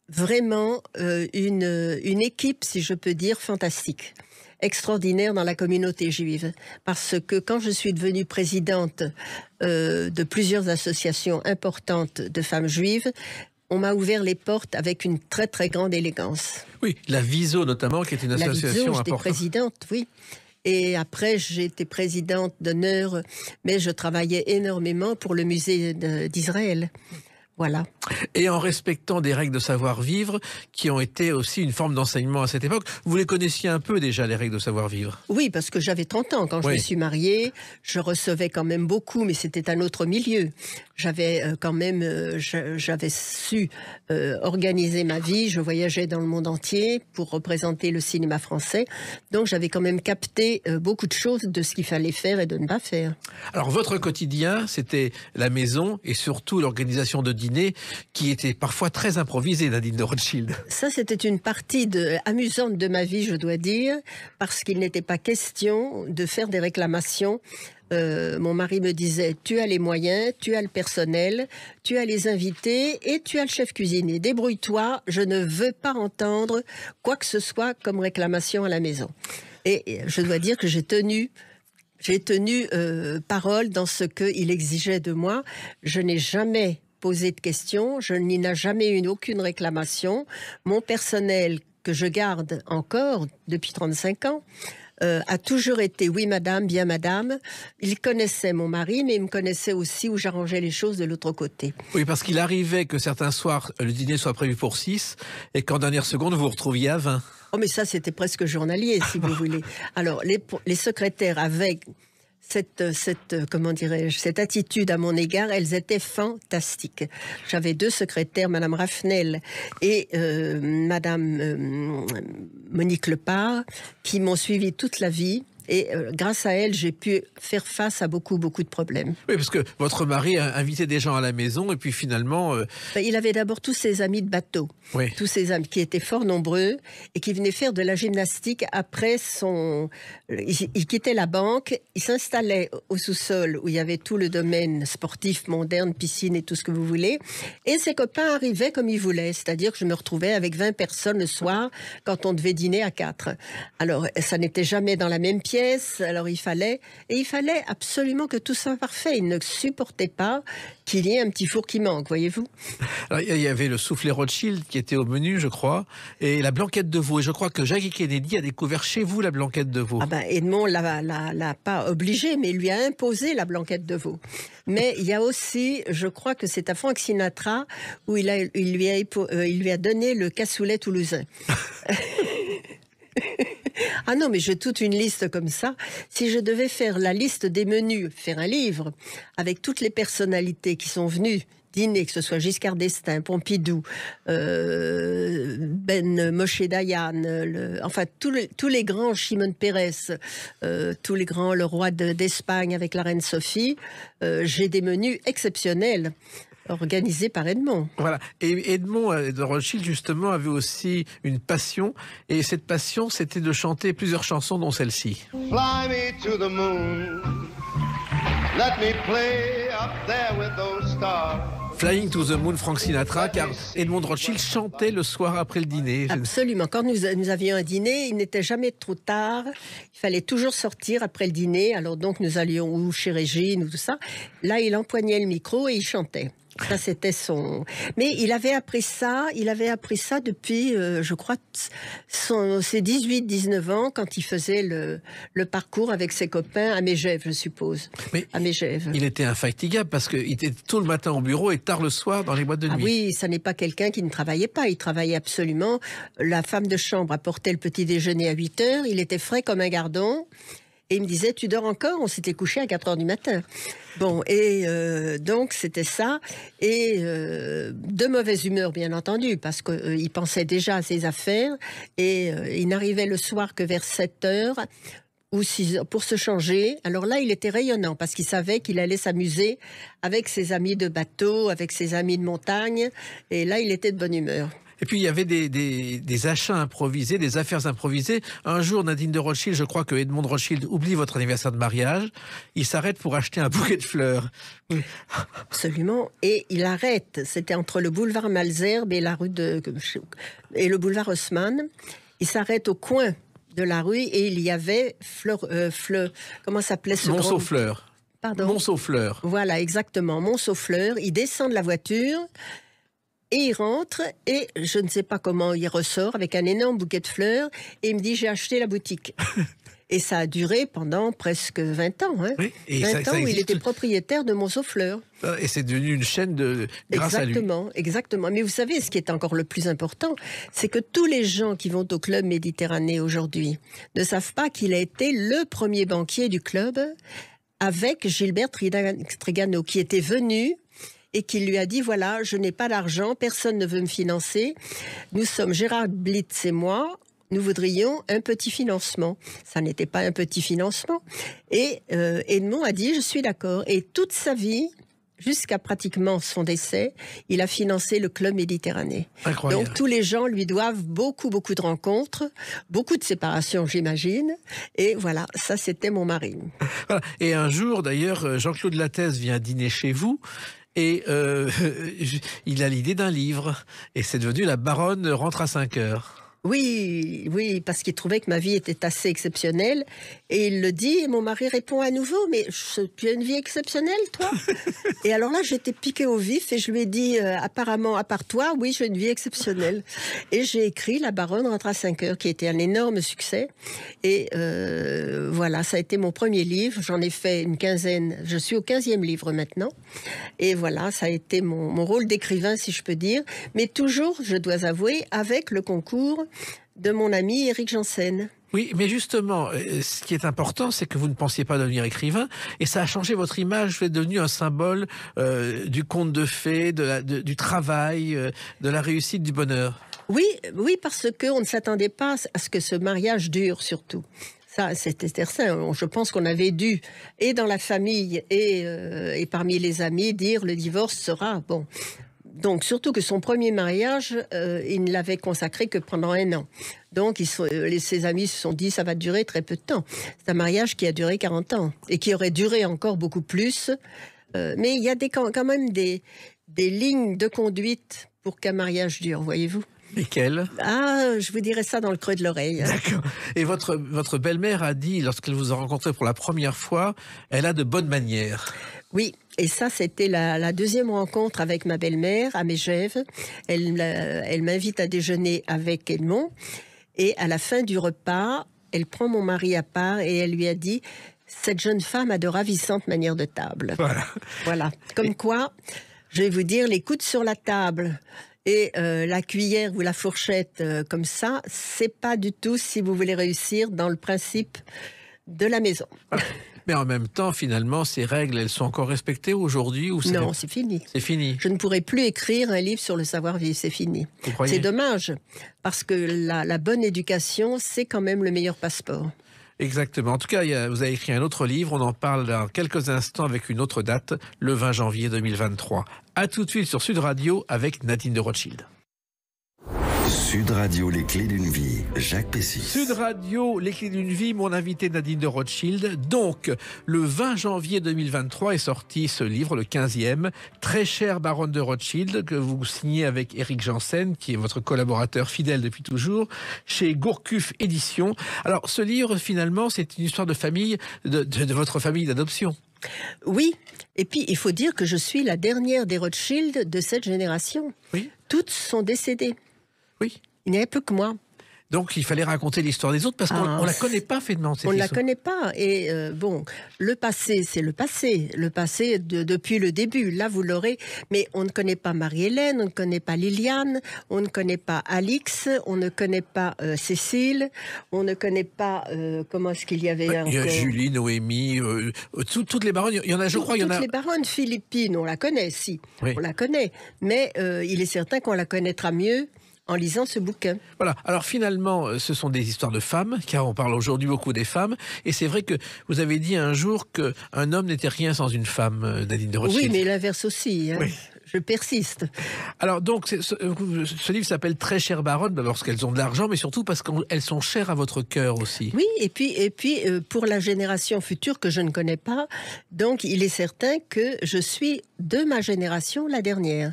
vraiment euh, une, une équipe, si je peux dire, fantastique extraordinaire dans la communauté juive. Parce que quand je suis devenue présidente euh, de plusieurs associations importantes de femmes juives, on m'a ouvert les portes avec une très très grande élégance. Oui, la Viso notamment, qui est une association la association Viso, j'étais présidente, oui. Et après, j'ai été présidente d'honneur, mais je travaillais énormément pour le musée d'Israël. Voilà. Et en respectant des règles de savoir-vivre qui ont été aussi une forme d'enseignement à cette époque. Vous les connaissiez un peu déjà, les règles de savoir-vivre Oui, parce que j'avais 30 ans quand je me suis mariée. Je recevais quand même beaucoup, mais c'était un autre milieu. J'avais euh, quand même, euh, j'avais su euh, organiser ma vie. Je voyageais dans le monde entier pour représenter le cinéma français. Donc j'avais quand même capté beaucoup de choses de ce qu'il fallait faire et de ne pas faire. Alors votre quotidien, c'était la maison et surtout l'organisation de qui était parfois très improvisé, Nadine de Rothschild. Ça, c'était une partie de, amusante de ma vie, je dois dire, parce qu'il n'était pas question de faire des réclamations euh, mon mari me disait tu as les moyens, tu as le personnel, tu as les invités et tu as le chef cuisinier. Débrouille-toi, je ne veux pas entendre quoi que ce soit comme réclamation à la maison. Et je dois dire que j'ai tenu j'ai tenu euh, parole dans ce qu'il exigeait de moi. Je n'ai jamais posé de questions, je n'y n'ai jamais eu aucune réclamation. Mon personnel que je garde encore depuis 35 ans, euh, a toujours été oui madame, bien madame. Il connaissait mon mari, mais il me connaissait aussi où j'arrangeais les choses de l'autre côté. Oui, parce qu'il arrivait que certains soirs, le dîner soit prévu pour 6 et qu'en dernière seconde, vous vous retrouviez à 20. Oh, mais ça, c'était presque journalier, si vous voulez. Alors, les, les secrétaires avec cette, euh, euh, comment dirais-je, cette attitude à mon égard, elles étaient fantastiques. J'avais deux secrétaires, Madame Raffnel et euh, Madame Monique Lepard, qui m'ont suivi toute la vie et euh, grâce à elle, j'ai pu faire face à beaucoup, beaucoup de problèmes. Oui, parce que votre mari a invité des gens à la maison et puis finalement. Euh, ben, il avait d'abord tous ses amis de bateau. Tous ses amis qui étaient fort nombreux et qui venaient faire de la gymnastique après son. Euh, il, il quittait la banque, il s'installait au sous-sol où il y avait tout le domaine sportif, moderne, piscine et tout ce que vous voulez. Et ses copains arrivaient comme ils voulaient. C'est-à-dire que je me retrouvais avec 20 personnes le soir quand on devait dîner à 4. Alors, ça n'était jamais dans la même pièce alors il fallait, et il fallait absolument que tout soit parfait. Il ne supportait pas qu'il y ait un petit four qui manque, voyez-vous. Il y avait le soufflé Rothschild qui était au menu, je crois, et la blanquette de veau. Et je crois que Jackie Kennedy a découvert chez vous la blanquette de veau. Ah ben Edmond l'a pas obligé, mais il lui a imposé la blanquette de veau. Mais il y a aussi, je crois que c'est à Frank Sinatra où il, a, il, lui a, euh, il lui a donné le cassoulet toulousain. ah non, mais j'ai toute une liste comme ça. Si je devais faire la liste des menus, faire un livre avec toutes les personnalités qui sont venues dîner, que ce soit Giscard d'Estaing, Pompidou, euh, Ben Moshe Dayan, enfin tous les, grands, Shimon Peres, euh, tous les grands, le roi d'Espagne avec la reine Sophie, euh, j'ai des menus exceptionnels organisé par Edmond. Voilà. Et Edmond euh, de Rothschild, justement, avait aussi une passion. Et cette passion, c'était de chanter plusieurs chansons, dont celle-ci. to the moon. Let me play up there with those stars. Flying to the Moon, Frank Sinatra, car Edmond Rothschild chantait le soir après le dîner. Absolument. Quand nous, avions un dîner, il n'était jamais trop tard. Il fallait toujours sortir après le dîner. Alors donc, nous allions où chez Régine ou tout ça. Là, il empoignait le micro et il chantait. Ça, c'était son. Mais il avait appris ça, il avait appris ça depuis, euh, je crois, son, ses 18-19 ans, quand il faisait le, parcours avec ses copains à Mégève, je suppose. Mais à Mégève. Il était infatigable parce qu'il était tout le matin au bureau et tard le soir dans les boîtes de ah nuit. oui, ça n'est pas quelqu'un qui ne travaillait pas. Il travaillait absolument. La femme de chambre apportait le petit déjeuner à 8 heures. Il était frais comme un gardon. Et il me disait, tu dors encore On s'était couché à 4 heures du matin. Bon, et euh, donc c'était ça. Et euh, de mauvaise humeur, bien entendu, parce qu'il euh, pensait déjà à ses affaires. Et il n'arrivait le soir que vers 7 h ou 6 heures pour se changer. Alors là, il était rayonnant parce qu'il savait qu'il allait s'amuser avec ses amis de bateau, avec ses amis de montagne. Et là, il était de bonne humeur. Et puis il y avait des, achats improvisés, des affaires improvisées. Un jour, Nadine de Rothschild, je crois que Edmond de Rothschild oublie votre anniversaire de mariage. Il s'arrête pour acheter un bouquet de fleurs. Absolument. Et il arrête. C'était entre le boulevard Malzerbe et la rue de et le boulevard Haussmann. Il s'arrête au coin de la rue et il y avait fleur, euh, fleur comment s'appelait ce Monceau grand... fleur. Pardon. Monceau fleur. Voilà, exactement. Monceau fleur. Il descend de la voiture. Et il rentre et je ne sais pas comment il ressort avec un énorme bouquet de fleurs et il me dit j'ai acheté la boutique. et ça a duré pendant presque 20 ans. 20 hein. ans où il était propriétaire de Monceau Fleurs. Ah, et c'est devenu une chaîne de grâce exactement, à lui. Exactement. Mais vous savez, ce qui est encore le plus important, c'est que tous les gens qui vont au club Méditerranée aujourd'hui ne savent pas qu'il a été le premier banquier du club avec Gilbert Trigano, qui était venu et qu'il lui a dit voilà, je n'ai pas d'argent, personne ne veut me financer. Nous sommes Gérard Blitz et moi. Nous voudrions un petit financement. Ça n'était pas un petit financement. Et euh, Edmond a dit, je suis d'accord. Et toute sa vie, jusqu'à pratiquement son décès, il a financé le club Méditerranée. Donc tous les gens lui doivent beaucoup, beaucoup de rencontres, beaucoup de séparations, j'imagine. Et voilà, ça c'était mon mari. Et un jour, d'ailleurs, euh, Jean-Claude Lattès vient dîner chez vous et euh, il a l'idée d'un livre. Et c'est devenu La Baronne rentre à 5 heures. Oui, oui, parce qu'il trouvait que ma vie était assez exceptionnelle. Et il le dit, et mon mari répond à nouveau, mais tu as une vie exceptionnelle, toi Et alors là, j'étais piquée au vif et je lui ai dit, euh, apparemment, à part toi, oui, j'ai une vie exceptionnelle. Et j'ai écrit La Baronne rentre à 5 heures, qui était un énorme succès. Et euh, voilà, ça a été mon premier livre. J'en ai fait une quinzaine. Je suis au 15e livre maintenant. Et voilà, ça a été mon, mon rôle d'écrivain, si je peux dire. Mais toujours, je dois avouer, avec le concours de mon ami Eric Janssen. Oui, mais justement, euh, ce qui est important, c'est que vous ne pensiez pas devenir écrivain, et ça a changé votre image. Vous êtes devenu un symbole euh, du conte de fées, du travail, euh, de la réussite, du bonheur. Oui, oui, parce qu'on ne s'attendait pas à ce que ce mariage dure, surtout. Ça, c'était certain. Je pense qu'on avait dû, et dans la famille et, et, parmi les amis, dire le divorce sera bon donc, surtout que son premier mariage, euh, il ne l'avait consacré que pendant un an. Donc, euh, ses amis se sont dit, ça va durer très peu de temps. C'est un mariage qui a duré 40 ans et qui aurait duré encore beaucoup plus. Euh, mais il y a quand même des, lignes de conduite pour qu'un mariage dure, voyez-vous. quelles Ah, je vous dirais ça dans le creux de l'oreille. D'accord. Et votre, votre belle-mère a dit, lorsqu'elle vous a rencontré pour la première fois, elle a de bonnes manières. Oui, et ça, c'était la, deuxième rencontre avec ma belle-mère à Mégève. Euh, elle, m'invite à déjeuner avec Edmond. Et à la fin du repas, elle prend mon mari à part et elle lui a dit Cette jeune femme a de ravissantes manières de table. Voilà. voilà. Comme quoi, je vais vous dire, les coudes sur la table et euh, la cuillère ou la fourchette euh, comme ça, c'est pas du tout si vous voulez réussir dans le principe de la maison. Ah. mais en même temps, finalement, ces règles, elles sont encore respectées aujourd'hui ou Non, c'est fini. C'est fini. Je ne pourrai plus écrire un livre sur le savoir-vivre, c'est fini. C'est dommage, parce que la, bonne éducation, c'est quand même le meilleur passeport. Exactement. En tout cas, vous avez écrit un autre livre. On en parle dans quelques instants avec une autre date, le 20 janvier 2023. À tout de suite sur Sud Radio avec Nadine de Rothschild. Sud Radio, les clés d'une vie. Jacques Pessis. Sud Radio, les clés d'une vie. Mon invité Nadine de Rothschild. Donc, le 20 janvier 2023 est sorti ce livre, le 15e, Très chère baronne de Rothschild, que vous signez avec Eric Janssen, qui est votre collaborateur fidèle depuis toujours, chez Gourcuff Éditions. Alors, ce livre, finalement, c'est une histoire de famille, de, de votre famille d'adoption. Oui, et puis il faut dire que je suis la dernière des Rothschild de cette génération. Oui. Toutes sont décédées. Oui. Il n'y avait plus que moi. Donc il fallait raconter l'histoire des autres parce qu'on ah. ne la connaît pas finalement. On ne la connaît pas. Et euh, bon, le passé, c'est le passé. Le passé de, depuis le début. Là, vous l'aurez. Mais on ne connaît pas Marie-Hélène, on ne connaît pas Liliane, on ne connaît pas Alix, on ne connaît pas euh, Cécile, on ne connaît pas euh, comment est-ce qu'il y avait un. Il y a Julie, Noémie, toutes les baronnes. Il y en a, je crois, il y en a. Toutes les baronnes philippines, on la connaît, si. On la connaît. Mais il est certain qu'on la connaîtra mieux en lisant ce bouquin. Voilà. Alors finalement, euh, ce sont des histoires de femmes, car on parle aujourd'hui beaucoup des femmes. Et c'est vrai que vous avez dit un jour qu'un homme n'était rien sans une femme, euh, Nadine de Rothschild. Oui, mais l'inverse aussi. Hein. Je persiste. Alors donc, euh, ce, livre s'appelle Très chère baronne, bah, parce qu'elles ont de l'argent, mais surtout parce qu'elles sont chères à votre cœur aussi. Oui, et puis, et puis pour la génération future que je ne connais pas, donc il est certain que je suis de ma génération la dernière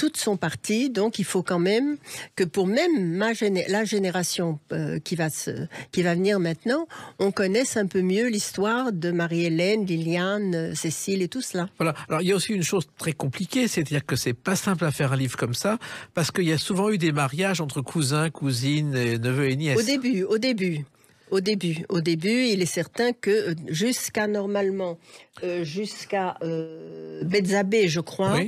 toutes sont parties, donc il faut quand même que pour même la génération euh, qui, va se, qui va venir maintenant, on connaisse un peu mieux l'histoire de Marie-Hélène, Liliane, euh, Cécile et tout cela. Voilà. Alors il y a aussi une chose très compliquée, c'est-à-dire que c'est pas simple à faire un livre comme ça, parce qu'il y a souvent eu des mariages entre cousins, cousines, euh, neveux et nièces. Au début, au début. Au début, au début, il est certain que euh, jusqu'à normalement, euh, jusqu'à euh, je crois,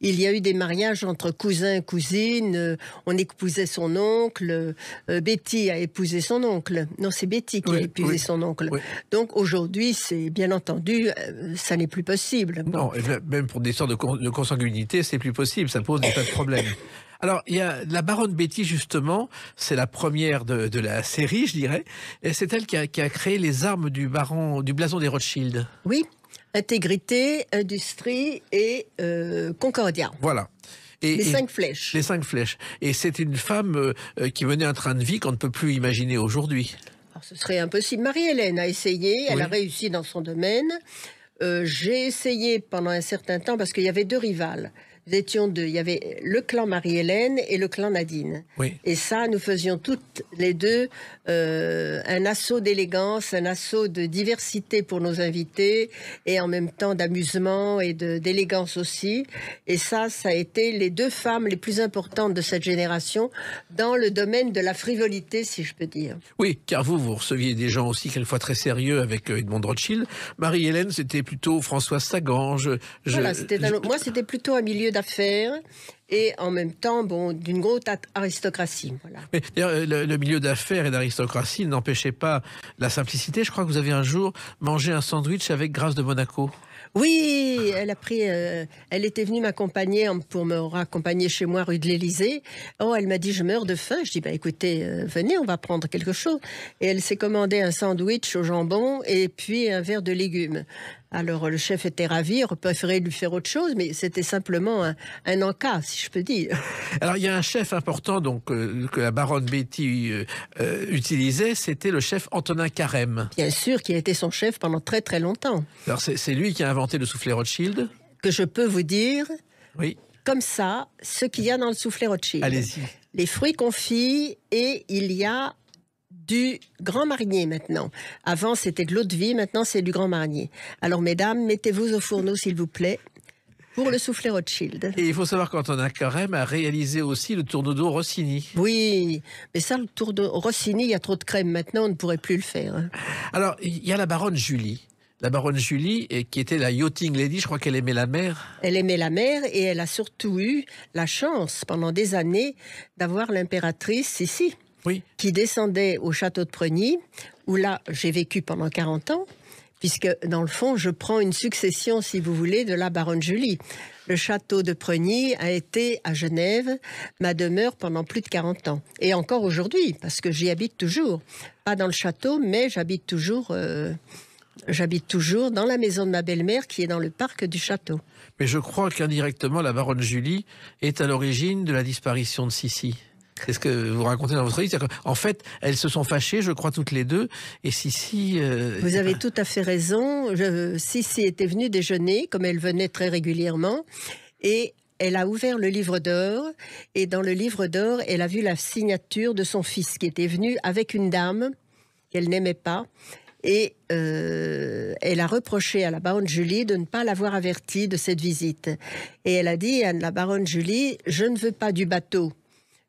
il y a eu des mariages entre cousins, cousines. Euh, on épousait son oncle. Betty a épousé son oncle. Non, c'est Betty qui a épousé son oncle. Donc aujourd'hui, c'est bien entendu, ça n'est plus possible. Non, même pour des sortes de, consanguinité, c'est plus possible. Ça pose des problèmes. Alors, il y a la baronne Betty, justement, c'est la première de, la série, je dirais, et c'est elle qui a, créé les armes du, baron, du blason des Rothschild. Oui, intégrité, industrie et euh, concordia. Voilà. Et, les cinq flèches. Les cinq flèches. Et c'est une femme euh, qui menait un train de vie qu'on ne peut plus imaginer aujourd'hui. ce serait impossible. Marie-Hélène a essayé, elle a réussi dans son domaine. Euh, j'ai essayé pendant un certain temps parce qu'il y avait deux rivales. Nous étions deux. Il y avait le clan Marie-Hélène et le clan Nadine. Oui. Et ça, nous faisions toutes les deux euh, un assaut d'élégance, un assaut de diversité pour nos invités et en même temps d'amusement et d'élégance aussi. Et ça, ça a été les deux femmes les plus importantes de cette génération dans le domaine de la frivolité, si je peux dire. Oui, car vous, vous receviez des gens aussi quelquefois très sérieux avec euh, Edmond Rothschild. Marie-Hélène, c'était plutôt François Sagan. Je, Voilà, Moi, c'était plutôt un milieu d'affaires et en même temps bon, d'une grosse aristocratie. Voilà. Euh, le, milieu d'affaires et d'aristocratie n'empêchait pas la simplicité. Je crois que vous avez un jour mangé un sandwich avec Grâce de Monaco. Oui, elle a pris. Euh, elle était venue m'accompagner pour me raccompagner chez moi rue de l'Élysée. Oh, elle m'a dit je meurs de faim. Je dis bah écoutez, euh, venez, on va prendre quelque chose. Et elle s'est commandé un sandwich au jambon et puis un verre de légumes. Alors le chef était ravi, on préférait lui faire autre chose, mais c'était simplement un, encas, si je peux dire. Alors il y a un chef important donc euh, que la baronne Betty euh, euh, utilisait, c'était le chef Antonin Carême. Bien sûr, qui a été son chef pendant très très longtemps. Alors c'est lui qui a inventé le soufflet Rothschild Que je peux vous dire, oui. comme ça, ce qu'il y a dans le soufflet Rothschild. Allez-y. Les fruits confits et il y a du Grand Marnier maintenant. Avant, c'était de l'eau de vie, maintenant, c'est du Grand Marnier. Alors, mesdames, mettez-vous au fourneau, s'il vous plaît. Pour le soufflet Rothschild. Et il faut savoir qu'Antonin Carême a réalisé aussi le tour Rossini. Oui, mais ça, le tour de Rossini, il y a trop de crème maintenant, on ne pourrait plus le faire. Hein. Alors, il y a la baronne Julie la baronne Julie, euh, qui était la yachting lady, je crois qu'elle aimait la mer. Elle aimait la mer et elle a surtout eu la chance pendant des années d'avoir l'impératrice ici qui descendait au château de Preny, où là, j'ai vécu pendant 40 ans, puisque dans le fond, je prends une succession, si vous voulez, de la baronne Julie. Le château de Preny a été à Genève ma demeure pendant plus de 40 ans. Et encore aujourd'hui, parce que j'y habite toujours. Pas dans le château, mais j'habite toujours. Euh, j'habite toujours dans la maison de ma belle-mère qui est dans le parc du château. Mais je crois qu'indirectement, la baronne Julie est à l'origine de la disparition de Sissi. C'est ce que vous racontez dans votre livre. En fait, elles se sont fâchées, je crois, toutes les deux. Et Sissi. Euh, vous avez tout à fait raison. Je... Sissi était venue déjeuner, comme elle venait très régulièrement. Et elle a ouvert le livre d'or et dans le livre d'or, elle a vu la signature de son fils qui était venu avec une dame qu'elle n'aimait pas. Et euh, elle a reproché à la baronne Julie de ne pas l'avoir avertie de cette visite. Et elle a dit à la baronne Julie, je ne veux pas du bateau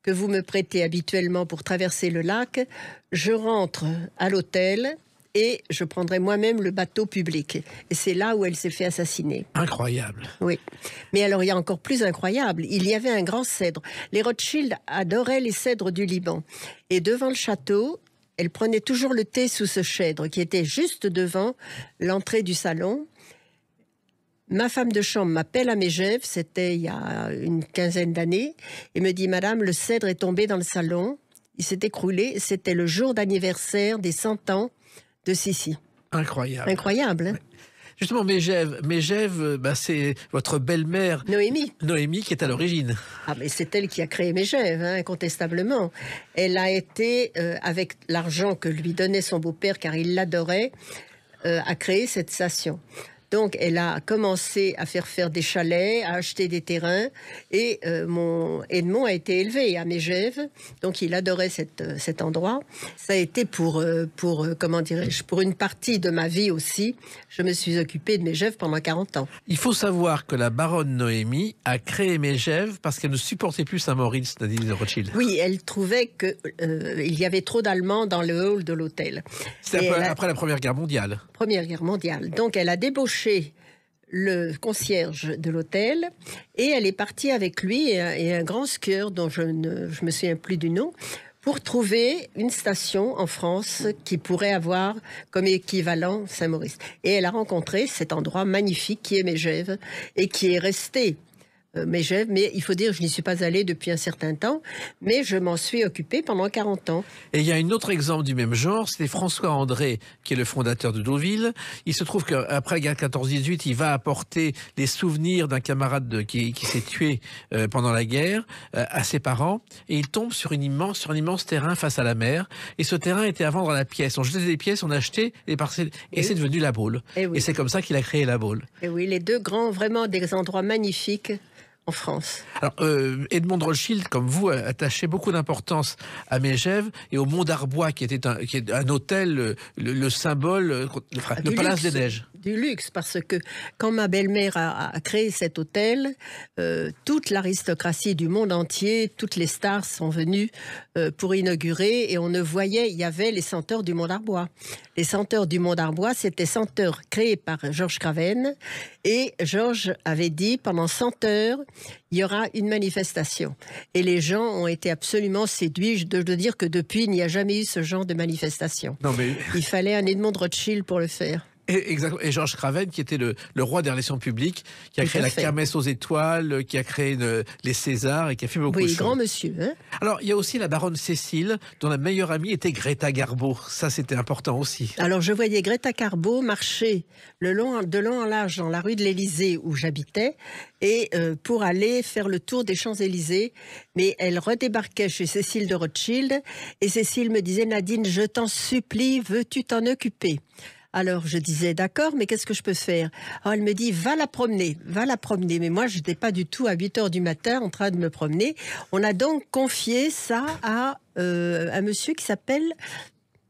que vous me prêtez habituellement pour traverser le lac, je rentre à l'hôtel et je prendrai moi-même le bateau public. Et c'est là où elle s'est fait assassiner. Incroyable. Oui. Mais alors, il y a encore plus incroyable. Il y avait un grand cèdre. Les Rothschild adoraient les cèdres du Liban. Et devant le château, elle prenait toujours le thé sous ce chèdre qui était juste devant l'entrée du salon ma femme de chambre m'appelle à Mégève, c'était il y a une quinzaine d'années, et me dit Madame, le cèdre est tombé dans le salon, il s'est écroulé, c'était le jour d'anniversaire des 100 ans de Sissi. Incroyable. Incroyable. Hein. Justement, Mégève, euh, bah, c'est votre belle-mère. Noémie. Noémie qui est à l'origine. Ah, mais c'est elle qui a créé Mégève, hein, incontestablement. Elle a été, euh, avec l'argent que lui donnait son beau-père, car il l'adorait, à euh, a créé cette station. Donc, elle a commencé à faire faire des chalets, à acheter des terrains. Et euh, mon Edmond a été élevé à Mégève. Donc, il adorait euh, cet endroit. Ça a été pour, euh, pour comment dirais-je, pour une partie de ma vie aussi. Je me suis occupée de Mégève pendant 40 ans. Il faut savoir que la baronne Noémie a créé Mégève parce qu'elle ne supportait plus Saint-Maurice, Nadine de Rothschild. Oui, elle trouvait qu'il il y avait trop d'Allemands dans le hall de l'hôtel. C'est après, après la Première Guerre mondiale. Première Guerre mondiale. Donc, elle a débauché le concierge de l'hôtel et elle est partie avec lui et un, grand skieur dont je ne je me souviens plus du nom pour trouver une station en France qui pourrait avoir comme équivalent Saint-Maurice. Et elle a rencontré cet endroit magnifique qui est Mégève et qui est resté euh, mais il faut dire je n'y suis pas allée depuis un certain temps, mais je m'en suis occupée pendant 40 ans. Et il y a un autre exemple du même genre, c'est François André, qui est le fondateur de Deauville. Il se trouve qu'après la guerre 14-18, il va apporter les souvenirs d'un camarade qui, s'est tué euh, pendant la guerre euh, à ses parents, et il tombe sur, une immense, sur un immense terrain face à la mer, et ce terrain était à vendre à la pièce. On jetait des pièces, on achetait des parcelles, et, c'est devenu la boule. Et, et c'est comme ça qu'il a créé la boule. Et oui, les deux grands, vraiment des endroits magnifiques. France. Euh, Edmond Rothschild, comme vous, attachait beaucoup d'importance à Mégève et au Mont d'Arbois, qui était un, qui est un hôtel, euh, le, symbole, de euh, ah, le Palace des Neiges. Du luxe, parce que quand ma belle-mère a, créé cet hôtel, toute l'aristocratie du monde entier, toutes les stars sont venues pour inaugurer et on ne voyait, il y avait les senteurs du Mont d'Arbois. Les senteurs du Mont d'Arbois, c'était senteurs créés par Georges Craven et Georges avait dit pendant senteurs, heures, il y aura une manifestation. Et les gens ont été absolument séduits. Je dois dire que depuis, il n'y a jamais eu ce genre de manifestation. Non mais... Il fallait un Edmond Rothschild pour le faire. Et, exactement. Georges Craven, qui était le, roi des relations publiques, qui a créé la Kermesse aux étoiles, qui a créé les Césars et qui a fait beaucoup de choses. grand monsieur. Hein. Alors, il y a aussi la baronne Cécile, dont la meilleure amie était Greta Garbo. Ça, c'était important aussi. Alors, je voyais Greta Garbo marcher le long, de long en large dans la rue de l'Élysée où j'habitais et euh, pour aller faire le tour des Champs-Élysées. Mais elle redébarquait chez Cécile de Rothschild et Cécile me disait Nadine, je t'en supplie, veux-tu t'en occuper alors je disais d'accord, mais qu'est-ce que je peux faire ah, elle me dit va la promener, va la promener. Mais moi je n'étais pas du tout à 8 heures du matin en train de me promener. On a donc confié ça à euh, un monsieur qui s'appelle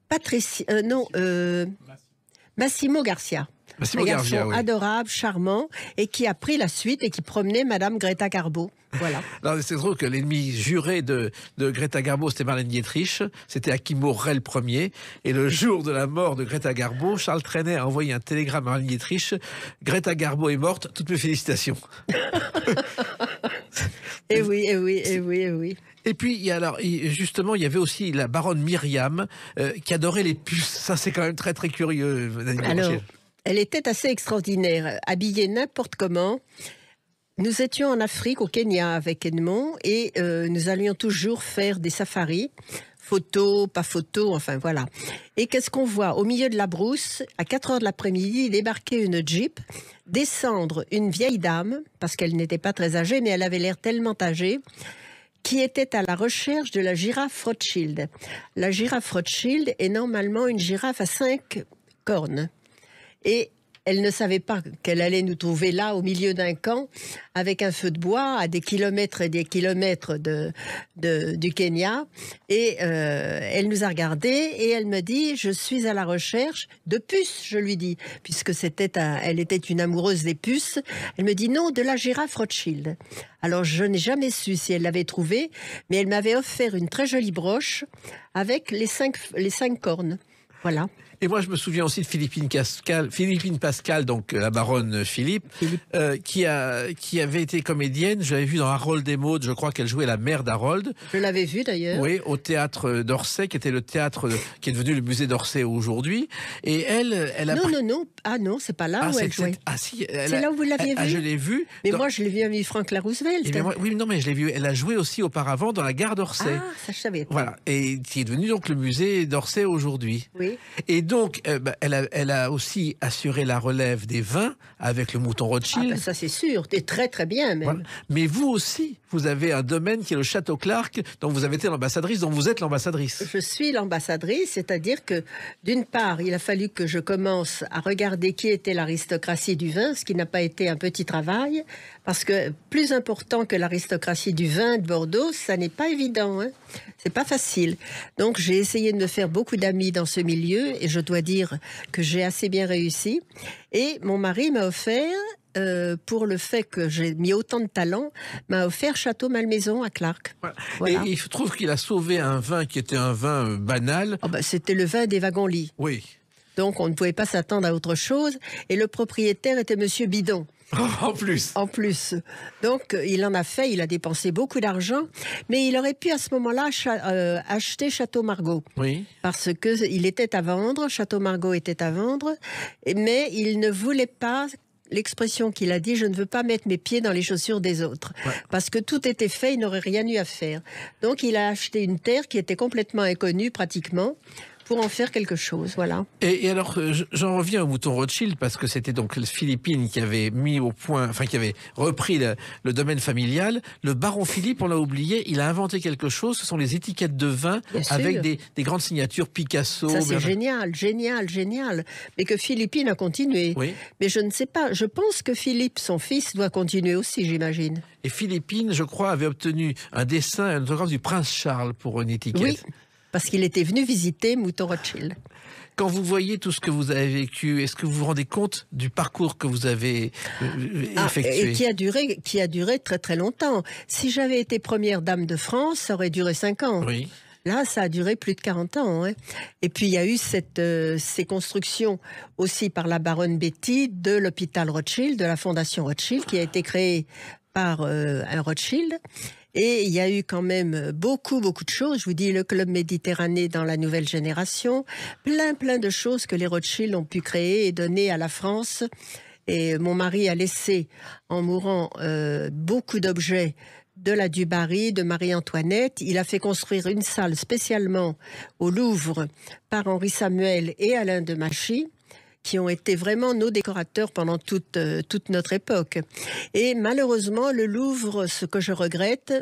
Patrici, euh, non euh, Massimo Garcia. Massimo Garcia, adorable, charmant, et qui a pris la suite et qui promenait Madame Greta Garbo. Voilà. c'est drôle que l'ennemi juré de, Greta Garbo, c'était Marlène Dietrich, c'était à qui mourrait le premier. Et le jour de la mort de Greta Garbo, Charles Trenet a envoyé un télégramme à Marlène Dietrich. Greta Garbo est morte, toutes mes félicitations. et eh oui, et eh oui, et eh oui, oui. Et puis, alors, justement, il y avait aussi la baronne Myriam euh, qui adorait les puces. Ça, c'est quand même très, très curieux. Alors, elle était assez extraordinaire, habillée n'importe comment. Nous étions en Afrique, au Kenya, avec Edmond, et euh, nous allions toujours faire des safaris, photos, pas photos, enfin voilà. Et qu'est-ce qu'on voit Au milieu de la brousse, à 4 heures de l'après-midi, débarquer une jeep, descendre une vieille dame, parce qu'elle n'était pas très âgée, mais elle avait l'air tellement âgée, qui était à la recherche de la girafe Rothschild. La girafe Rothschild est normalement une girafe à cinq cornes. Et elle ne savait pas qu'elle allait nous trouver là, au milieu d'un camp, avec un feu de bois, à des kilomètres et des kilomètres de, du Kenya. Et euh, elle nous a regardés et elle me dit Je suis à la recherche de puces, je lui dis, puisque c'était elle était une amoureuse des puces. Elle me dit Non, de la girafe Rothschild. Alors je n'ai jamais su si elle l'avait trouvée, mais elle m'avait offert une très jolie broche avec les cinq, les cinq cornes. Voilà. Et moi, je me souviens aussi de Philippine Pascal, Philippine Pascal donc euh, la baronne Philippe, euh, qui, a, qui avait été comédienne. Je l'avais vue dans Harold des Maud, je crois qu'elle jouait la mère d'Harold. Je l'avais vue d'ailleurs. Oui, au théâtre euh, d'Orsay, qui était le théâtre qui est devenu le musée d'Orsay aujourd'hui. Et elle, elle a. Non, non, non. Ah non, c'est pas là ah, où elle jouait. Ah si, c'est là où vous l'aviez ah, je l'ai vue. Mais moi, je l'ai vue avec Franck La Roosevelt. Eh oui, non, mais je l'ai vu Elle a joué aussi auparavant dans la gare d'Orsay. Ah, ça je savais. Voilà. Et qui est devenu donc le musée d'Orsay aujourd'hui. Oui donc, euh, bah, elle, a, aussi assuré la relève des vins avec le mouton Rothschild. Ah, bah, ça, c'est sûr. es très, très bien, même. Mais vous aussi, vous avez un domaine qui est le Château Clark, dont vous avez été l'ambassadrice, dont vous êtes l'ambassadrice. Je suis l'ambassadrice, c'est-à-dire que d'une part, il a fallu que je commence à regarder qui était l'aristocratie du vin, ce qui n'a pas été un petit travail, parce que plus important que l'aristocratie du vin de Bordeaux, ça n'est pas évident. Hein. c'est pas facile. Donc j'ai essayé de me faire beaucoup d'amis dans ce milieu et je dois dire que j'ai assez bien réussi. Et mon mari m'a offert euh, pour le fait que j'ai mis autant de talent, m'a offert Château Malmaison à Clark. Et il trouve qu'il a sauvé un vin qui était un vin euh, banal. Oh, bah, c'était le vin des wagons-lits. Oui. Donc on ne pouvait pas s'attendre à autre chose. Et le propriétaire était Monsieur Bidon. en plus. En plus. Donc, euh, il en a fait, il a dépensé beaucoup d'argent, mais il aurait pu à ce moment-là acheter Château Margaux. Oui. Parce que il était à vendre, Château Margaux était à vendre, mais il ne voulait pas l'expression qu'il a dit, je ne veux pas mettre mes pieds dans les chaussures des autres. Parce que tout était fait, il n'aurait rien eu à faire. Donc il a acheté une terre qui était complètement inconnue pratiquement pour en faire quelque chose. Voilà. Et, alors, euh, j'en reviens au mouton Rothschild parce que c'était donc les qui avait mis au point, enfin qui avait repris le, domaine familial. Le baron Philippe, on l'a oublié, il a inventé quelque chose. Ce sont les étiquettes de vin avec des, grandes signatures Picasso. c'est génial, génial, génial. Mais que Philippine a continué. Mais je ne sais pas. Je pense que Philippe, son fils, doit continuer aussi, j'imagine. Et Philippine, je crois, avait obtenu un dessin, un autographe du prince Charles pour une étiquette. Oui parce qu'il était venu visiter Mouton Rothschild. Quand vous voyez tout ce que vous avez vécu, est-ce que vous vous rendez compte du parcours que vous avez euh, euh, ah, effectué Et qui a duré, qui a duré très très longtemps. Si j'avais été première dame de France, ça aurait duré cinq ans. Là, ça a duré plus de 40 ans. Hein. Et puis, il y a eu cette, euh, ces constructions aussi par la baronne Betty de l'hôpital Rothschild, de la fondation Rothschild, qui a été créée par un Rothschild et il y a eu quand même euh, beaucoup, beaucoup de choses. Je vous dis le Club Méditerranée dans la nouvelle génération, plein, plein de choses que les Rothschild ont pu créer et donner à la France. Et mon mari a laissé, en mourant, euh, beaucoup d'objets de la Dubarry, de Marie-Antoinette. Il a fait construire une salle spécialement au Louvre par Henri Samuel et Alain de Machy qui ont été vraiment nos décorateurs pendant toute, euh, toute notre époque. Et malheureusement, le Louvre, ce que je regrette,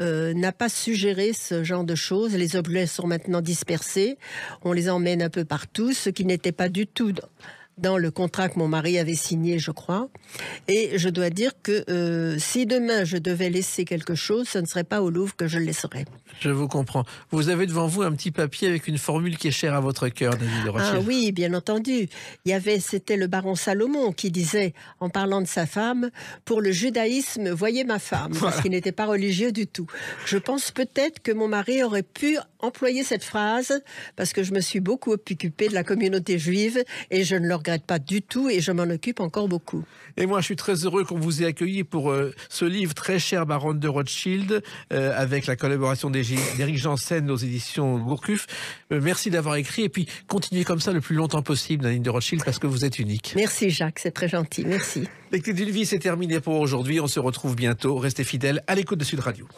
euh, n'a pas suggéré ce genre de choses. Les objets sont maintenant dispersés, on les emmène un peu partout, ce qui n'était pas du tout dans le contrat que mon mari avait signé, je crois. Et je dois dire que euh, si demain je devais laisser quelque chose, ce ne serait pas au Louvre que je le laisserais. Je vous comprends. Vous avez devant vous un petit papier avec une formule qui est chère à votre cœur, David de Ah oui, bien entendu. Il y avait, c'était le baron Salomon qui disait, en parlant de sa femme, pour le judaïsme, voyez ma femme, parce qu'il n'était pas religieux du tout. Je pense peut-être que mon mari aurait pu employer cette phrase parce que je me suis beaucoup occupée de la communauté juive et je ne leur regrette pas du tout et je m'en occupe encore beaucoup. Et moi, je suis très heureux qu'on vous ait accueilli pour euh, ce livre très cher, Baronne de Rothschild, euh, avec la collaboration d'Éric Janssen aux éditions Gourcuff. Euh, merci d'avoir écrit et puis continuez comme ça le plus longtemps possible, Nadine de Rothschild, parce que vous êtes unique. Merci Jacques, c'est très gentil, merci. L'écoute de d'une vie, c'est terminé pour aujourd'hui. On se retrouve bientôt. Restez fidèles à l'écoute de Sud Radio.